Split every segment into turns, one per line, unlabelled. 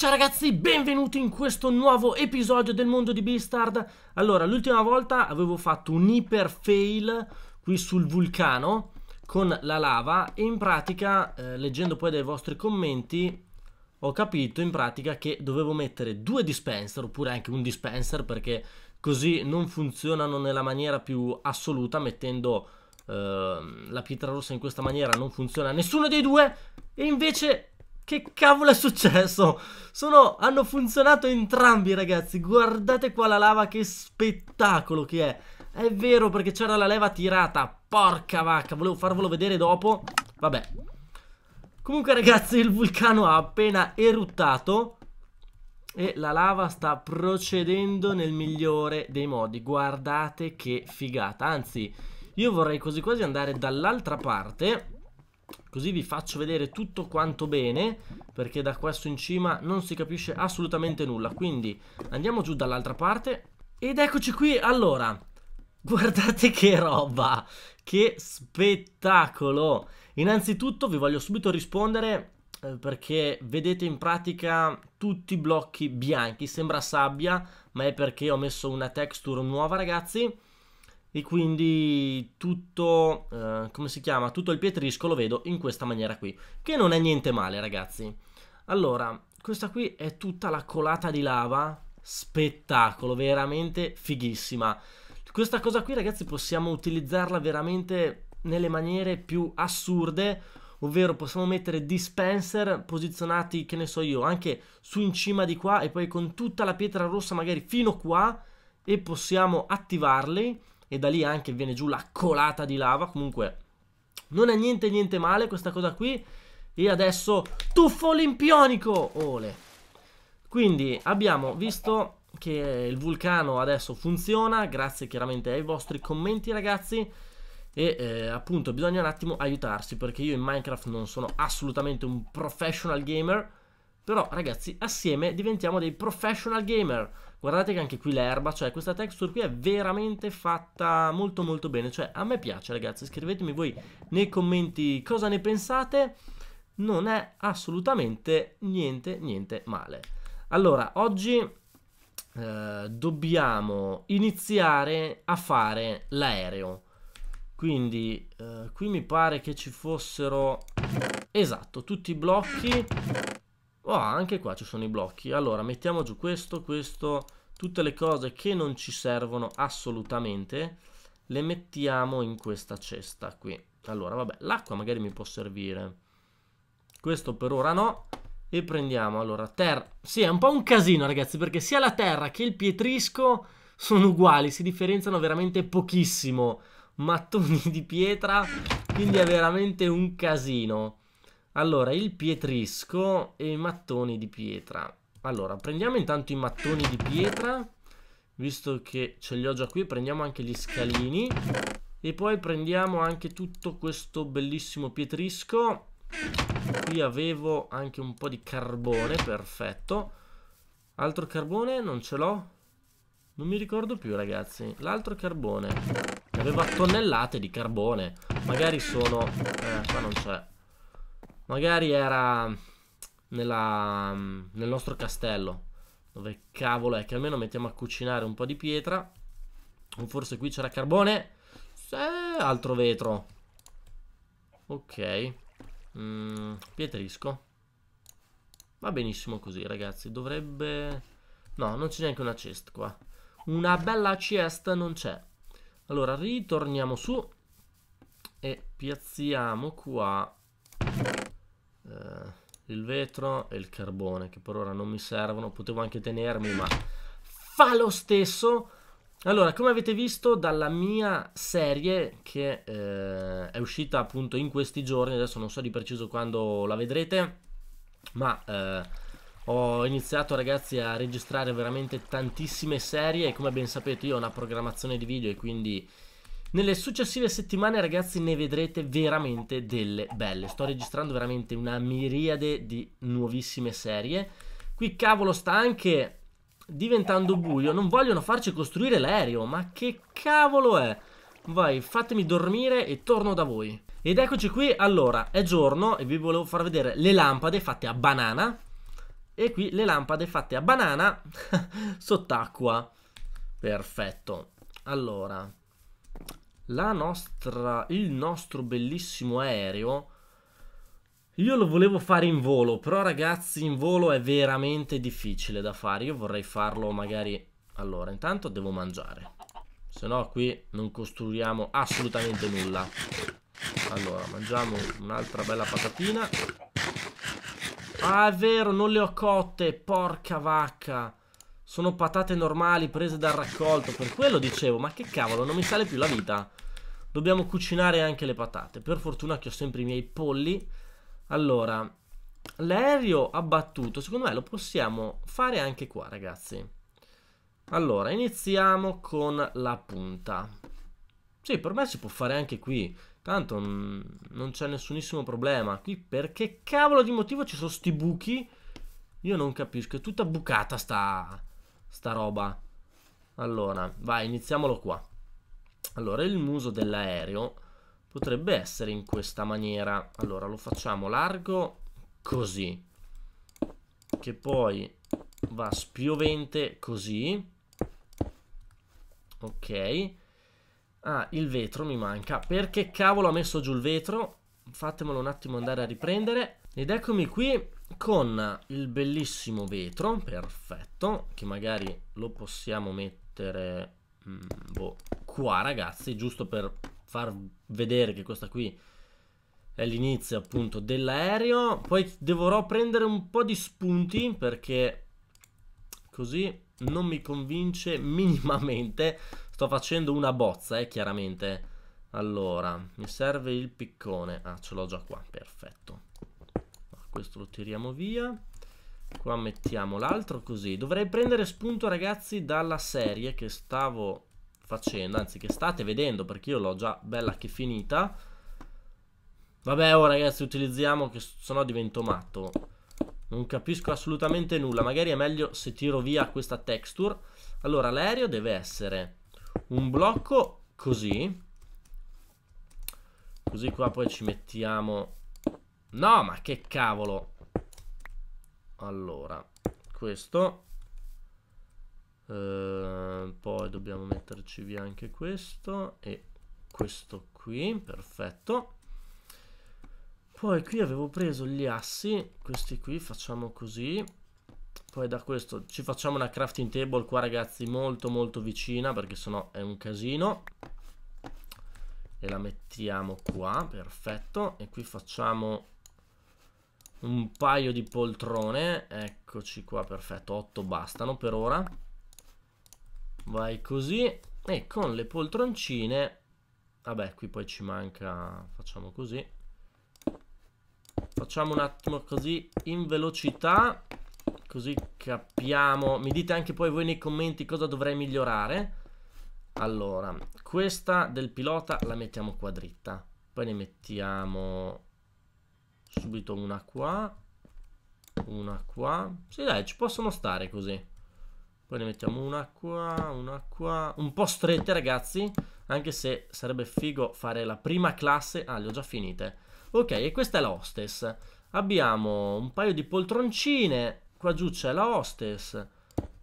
Ciao ragazzi, benvenuti in questo nuovo episodio del mondo di Beastard. Allora, l'ultima volta avevo fatto un iper fail qui sul vulcano con la lava e in pratica, eh, leggendo poi dai vostri commenti, ho capito in pratica che dovevo mettere due dispenser oppure anche un dispenser perché così non funzionano nella maniera più assoluta mettendo eh, la pietra rossa in questa maniera non funziona nessuno dei due e invece che cavolo è successo? Sono, hanno funzionato entrambi ragazzi, guardate qua la lava, che spettacolo che è. È vero perché c'era la leva tirata, porca vacca, volevo farvelo vedere dopo. Vabbè. Comunque ragazzi il vulcano ha appena eruttato e la lava sta procedendo nel migliore dei modi. Guardate che figata, anzi io vorrei quasi quasi andare dall'altra parte così vi faccio vedere tutto quanto bene perché da questo in cima non si capisce assolutamente nulla quindi andiamo giù dall'altra parte ed eccoci qui allora guardate che roba che spettacolo innanzitutto vi voglio subito rispondere eh, perché vedete in pratica tutti i blocchi bianchi, sembra sabbia, ma è perché ho messo una texture nuova ragazzi e quindi tutto, eh, come si chiama, tutto il pietrisco lo vedo in questa maniera qui, che non è niente male ragazzi. Allora, questa qui è tutta la colata di lava, spettacolo, veramente fighissima. Questa cosa qui ragazzi possiamo utilizzarla veramente nelle maniere più assurde, ovvero possiamo mettere dispenser posizionati, che ne so io, anche su in cima di qua e poi con tutta la pietra rossa magari fino qua e possiamo attivarli e da lì anche viene giù la colata di lava. Comunque non è niente niente male questa cosa qui. E adesso tuffo olimpionico! Ole! Quindi abbiamo visto che il vulcano adesso funziona, grazie chiaramente ai vostri commenti ragazzi. E eh, appunto bisogna un attimo aiutarsi perché io in Minecraft non sono assolutamente un professional gamer. Però ragazzi assieme diventiamo dei professional gamer. Guardate che anche qui l'erba, cioè questa texture qui è veramente fatta molto molto bene, cioè a me piace ragazzi, scrivetemi voi nei commenti cosa ne pensate, non è assolutamente niente niente male. Allora, oggi eh, dobbiamo iniziare a fare l'aereo, quindi eh, qui mi pare che ci fossero, esatto, tutti i blocchi Oh, anche qua ci sono i blocchi. Allora, mettiamo giù questo, questo, tutte le cose che non ci servono assolutamente le mettiamo in questa cesta qui. Allora, vabbè, l'acqua magari mi può servire. Questo per ora no. E prendiamo, allora, terra. Sì, è un po' un casino, ragazzi, perché sia la terra che il pietrisco sono uguali, si differenziano veramente pochissimo. Mattoni di pietra, quindi è veramente un casino. Allora, il pietrisco e i mattoni di pietra. Allora, prendiamo intanto i mattoni di pietra, visto che ce li ho già qui, prendiamo anche gli scalini. E poi prendiamo anche tutto questo bellissimo pietrisco. Qui avevo anche un po' di carbone, perfetto. Altro carbone non ce l'ho. Non mi ricordo più ragazzi L'altro carbone Aveva tonnellate di carbone Magari sono... Eh, qua non c'è Magari era mm, nella, mm, nel nostro castello. Dove cavolo è che almeno mettiamo a cucinare un po' di pietra. O forse qui c'era carbone. Se, altro vetro. Ok. Mm, pietrisco. Va benissimo così, ragazzi. Dovrebbe... No, non c'è neanche una chest qua. Una bella chest non c'è. Allora, ritorniamo su. E piazziamo qua eh, il vetro e il carbone che per ora non mi servono, potevo anche tenermi ma fa lo stesso. Allora, come avete visto dalla mia serie che eh, è uscita appunto in questi giorni, adesso non so di preciso quando la vedrete, ma eh, ho iniziato ragazzi a registrare veramente tantissime serie e come ben sapete io ho una programmazione di video e quindi nelle successive settimane, ragazzi, ne vedrete veramente delle belle. Sto registrando veramente una miriade di nuovissime serie. Qui, cavolo, sta anche diventando buio. Non vogliono farci costruire l'aereo, ma che cavolo è? Vai, fatemi dormire e torno da voi. Ed eccoci qui, allora, è giorno e vi volevo far vedere le lampade fatte a banana. E qui le lampade fatte a banana sott'acqua. Perfetto. Allora, la nostra, il nostro bellissimo aereo. Io lo volevo fare in volo, però ragazzi in volo è veramente difficile da fare. Io vorrei farlo magari... Allora, intanto devo mangiare. Se no qui non costruiamo assolutamente nulla. Allora, mangiamo un'altra bella patatina. Ah, è vero, non le ho cotte, porca vacca. Sono patate normali prese dal raccolto. Per quello dicevo, ma che cavolo, non mi sale più la vita. Dobbiamo cucinare anche le patate. Per fortuna che ho sempre i miei polli. Allora, l'aereo abbattuto, secondo me lo possiamo fare anche qua, ragazzi. Allora, iniziamo con la punta. Sì, per me si può fare anche qui. Tanto non c'è nessunissimo problema. Qui perché cavolo di motivo ci sono sti buchi? Io non capisco, è tutta bucata sta sta roba. Allora, vai, iniziamolo qua. Allora, il muso dell'aereo potrebbe essere in questa maniera. Allora, lo facciamo largo così. Che poi va spiovente così. Ok. Ah, il vetro mi manca. Perché cavolo ha messo giù il vetro? Fatemelo un attimo andare a riprendere. Ed eccomi qui con il bellissimo vetro, perfetto, che magari lo possiamo mettere mh, mm, boh, qua ragazzi, giusto per far vedere che questa qui è l'inizio appunto dell'aereo. Poi dovrò prendere un po' di spunti perché così non mi convince minimamente. Sto facendo una bozza, eh, chiaramente. Allora, mi serve il piccone. Ah, ce l'ho già qua, perfetto questo lo tiriamo via qua mettiamo l'altro così dovrei prendere spunto ragazzi dalla serie che stavo facendo anzi che state vedendo perché io l'ho già bella che finita vabbè oh ragazzi utilizziamo che sennò divento matto non capisco assolutamente nulla magari è meglio se tiro via questa texture allora l'aereo deve essere un blocco così così qua poi ci mettiamo No, ma che cavolo. Allora, questo. Eh, poi dobbiamo metterci via anche questo e questo qui, perfetto. Poi qui avevo preso gli assi, questi qui, facciamo così. Poi da questo ci facciamo una crafting table qua ragazzi molto molto vicina perché sennò è un casino. E la mettiamo qua, perfetto. E qui facciamo un paio di poltrone, eccoci qua, perfetto, 8 bastano per ora. Vai così, e con le poltroncine, vabbè qui poi ci manca, facciamo così. Facciamo un attimo così in velocità, così capiamo. Mi dite anche poi voi nei commenti cosa dovrei migliorare. Allora, questa del pilota la mettiamo qua dritta. Poi ne mettiamo subito una qua, una qua. Sì, dai, ci possono stare così. Poi ne mettiamo una qua, una qua. Un po' strette, ragazzi. Anche se sarebbe figo fare la prima classe. Ah, le ho già finite. Ok, e questa è la hostess. Abbiamo un paio di poltroncine. Qua giù c'è la hostess.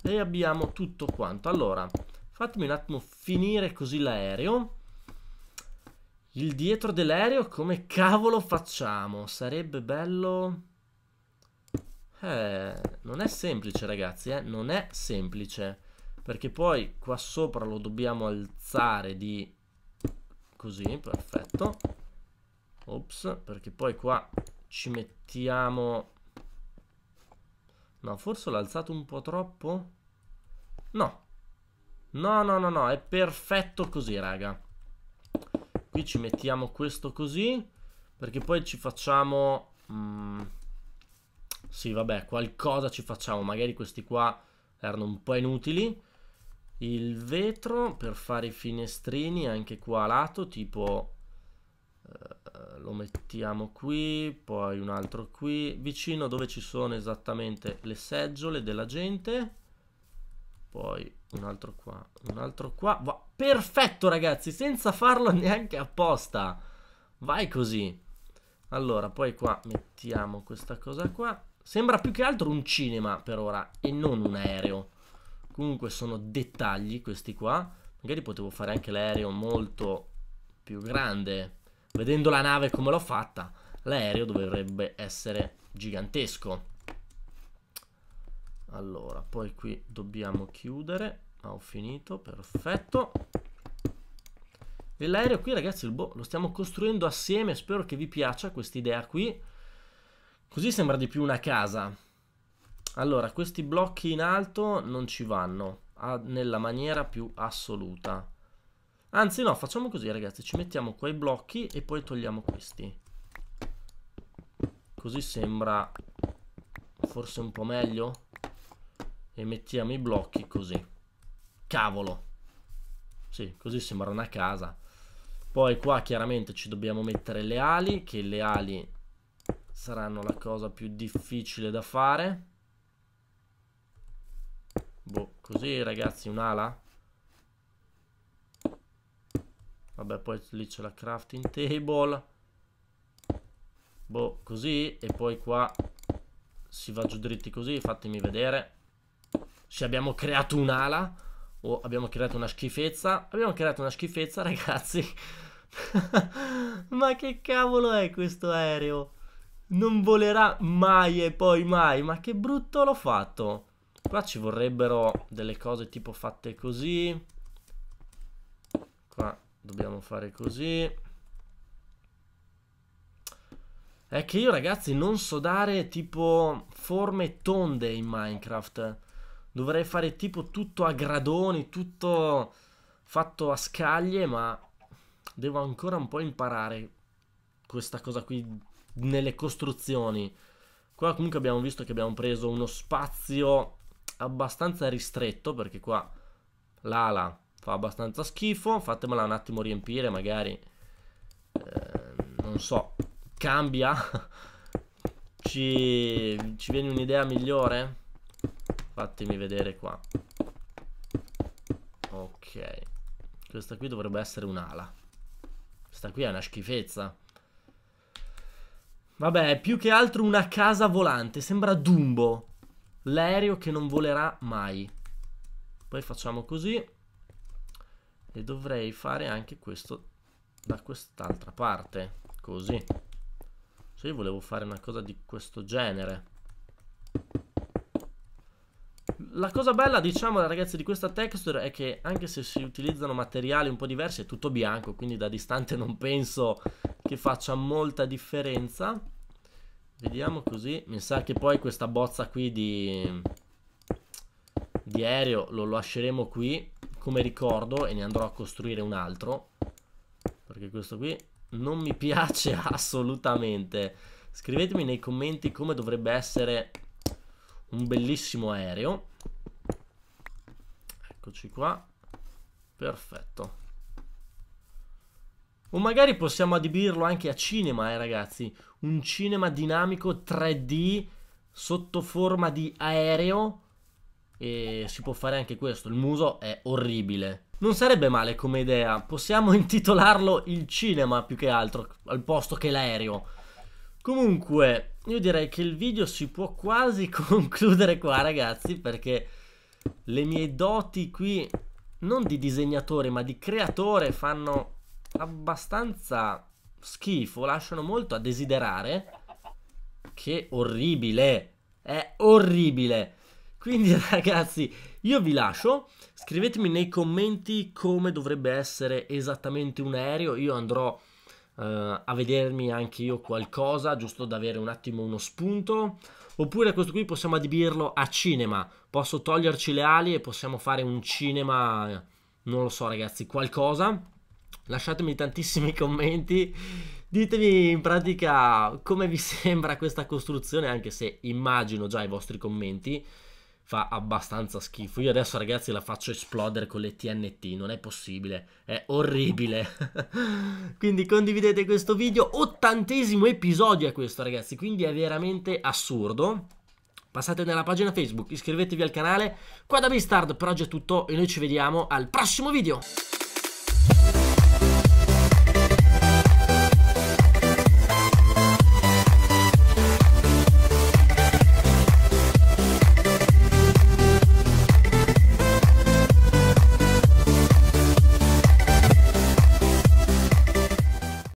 E abbiamo tutto quanto. Allora, fatemi un attimo finire così l'aereo. Il dietro dell'aereo come cavolo facciamo? Sarebbe bello... Eh, non è semplice ragazzi, eh? non è semplice. Perché poi qua sopra lo dobbiamo alzare di... Così, perfetto. Ops, perché poi qua ci mettiamo... No, forse l'ho alzato un po' troppo? No. No, no, no, no, è perfetto così, raga. Qui ci mettiamo questo così. Perché poi ci facciamo... Mm, sì, vabbè, qualcosa ci facciamo. Magari questi qua erano un po' inutili. Il vetro per fare i finestrini anche qua a lato, tipo... Eh, lo mettiamo qui, poi un altro qui, vicino dove ci sono esattamente le seggiole della gente. Poi un altro qua, un altro qua. Va. Perfetto ragazzi, senza farlo neanche apposta. Vai così. Allora, poi qua mettiamo questa cosa qua. Sembra più che altro un cinema per ora e non un aereo. Comunque sono dettagli questi qua. Magari potevo fare anche l'aereo molto più grande. Vedendo la nave come l'ho fatta, l'aereo dovrebbe essere gigantesco allora poi qui dobbiamo chiudere ah, ho finito perfetto e l'aereo qui ragazzi boh, lo stiamo costruendo assieme spero che vi piaccia questa idea qui così sembra di più una casa allora questi blocchi in alto non ci vanno a, nella maniera più assoluta anzi no facciamo così ragazzi ci mettiamo qua i blocchi e poi togliamo questi così sembra forse un po' meglio e mettiamo i blocchi così. Cavolo! Sì, così sembra una casa. Poi qua chiaramente ci dobbiamo mettere le ali, che le ali saranno la cosa più difficile da fare. Boh, così ragazzi, un'ala? Vabbè, poi lì c'è la crafting table. Boh, così. E poi qua si va giù dritti così, fatemi vedere. Ci abbiamo creato un'ala. O abbiamo creato una schifezza. Abbiamo creato una schifezza, ragazzi. ma che cavolo è questo aereo? Non volerà mai e poi mai. Ma che brutto l'ho fatto. Qua ci vorrebbero delle cose tipo fatte così. Qua dobbiamo fare così. È che io ragazzi non so dare tipo forme tonde in Minecraft dovrei fare tipo tutto a gradoni, tutto fatto a scaglie, ma devo ancora un po' imparare questa cosa qui nelle costruzioni. Qua comunque abbiamo visto che abbiamo preso uno spazio abbastanza ristretto, perché qua l'ala fa abbastanza schifo, fatemela un attimo riempire, magari, eh, non so, cambia, ci, ci viene un'idea migliore? Fatemi vedere qua. Ok. Questa qui dovrebbe essere un'ala. Questa qui è una schifezza. Vabbè, è più che altro una casa volante. Sembra Dumbo. L'aereo che non volerà mai. Poi facciamo così. E dovrei fare anche questo da quest'altra parte. Così. Se io volevo fare una cosa di questo genere. La cosa bella, diciamo, ragazzi, di questa texture è che anche se si utilizzano materiali un po' diversi è tutto bianco, quindi da distante non penso che faccia molta differenza. Vediamo così, mi sa che poi questa bozza qui di, di aereo lo lasceremo qui come ricordo e ne andrò a costruire un altro, perché questo qui non mi piace assolutamente. Scrivetemi nei commenti come dovrebbe essere un bellissimo aereo. Eccoci qua. Perfetto. O magari possiamo adibirlo anche a cinema, eh ragazzi. Un cinema dinamico 3D sotto forma di aereo. E si può fare anche questo. Il muso è orribile. Non sarebbe male come idea. Possiamo intitolarlo il cinema più che altro, al posto che l'aereo. Comunque, io direi che il video si può quasi concludere qua, ragazzi, perché le mie doti qui, non di disegnatore, ma di creatore, fanno abbastanza schifo, lasciano molto a desiderare. Che orribile, è orribile. Quindi ragazzi, io vi lascio, scrivetemi nei commenti come dovrebbe essere esattamente un aereo, io andrò eh, a vedermi anche io qualcosa, giusto da avere un attimo uno spunto. Oppure questo qui possiamo adibirlo a cinema, posso toglierci le ali e possiamo fare un cinema, non lo so ragazzi, qualcosa. Lasciatemi tantissimi commenti, ditemi in pratica come vi sembra questa costruzione, anche se immagino già i vostri commenti fa abbastanza schifo. Io adesso, ragazzi, la faccio esplodere con le TNT. Non è possibile, è orribile. quindi condividete questo video. Ottantesimo episodio è questo, ragazzi. Quindi è veramente assurdo. Passate nella pagina Facebook, iscrivetevi al canale. Qua da Bistard per oggi è tutto e noi ci vediamo al prossimo video.